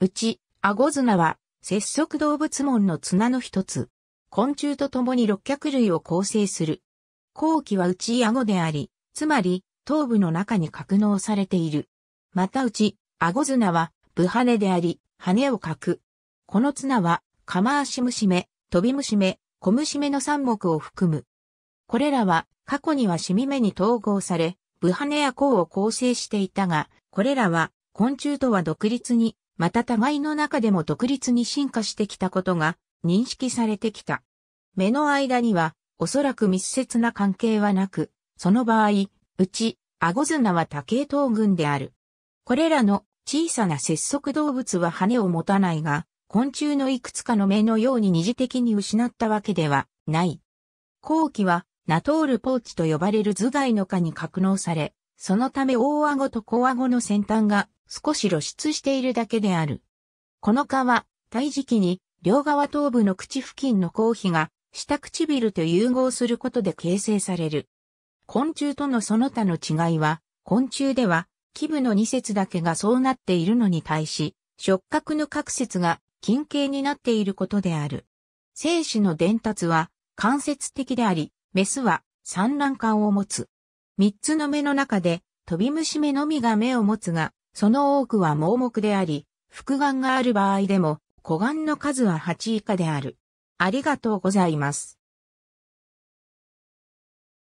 うち、アゴ綱は、節足動物門の綱の一つ。昆虫と共に六脚類を構成する。後期はう内顎であり、つまり、頭部の中に格納されている。またうち、ズ綱は、ブハネであり、羽を描く。この綱は、カマアシムシメ、トビムシメ、コムシメの三目を含む。これらは、過去にはシミ目に統合され、ブハネや甲を構成していたが、これらは、昆虫とは独立にまた互いの中でも独立に進化してきたことが認識されてきた。目の間にはおそらく密接な関係はなく、その場合、うち、ズナは多系統群である。これらの小さな節足動物は羽を持たないが、昆虫のいくつかの目のように二次的に失ったわけではない。後期はナトールポーチと呼ばれる頭蓋の下に格納され、そのため大顎と小顎の先端が少し露出しているだけである。この蚊は、胎児期に、両側頭部の口付近の口皮が、下唇と融合することで形成される。昆虫とのその他の違いは、昆虫では、基部の二節だけがそうなっているのに対し、触覚の各節が近景になっていることである。精子の伝達は間接的であり、メスは産卵管を持つ。三つの目の中で、飛び虫目のみが目を持つが、その多くは盲目であり、複眼がある場合でも、小眼の数は8以下である。ありがとうございます。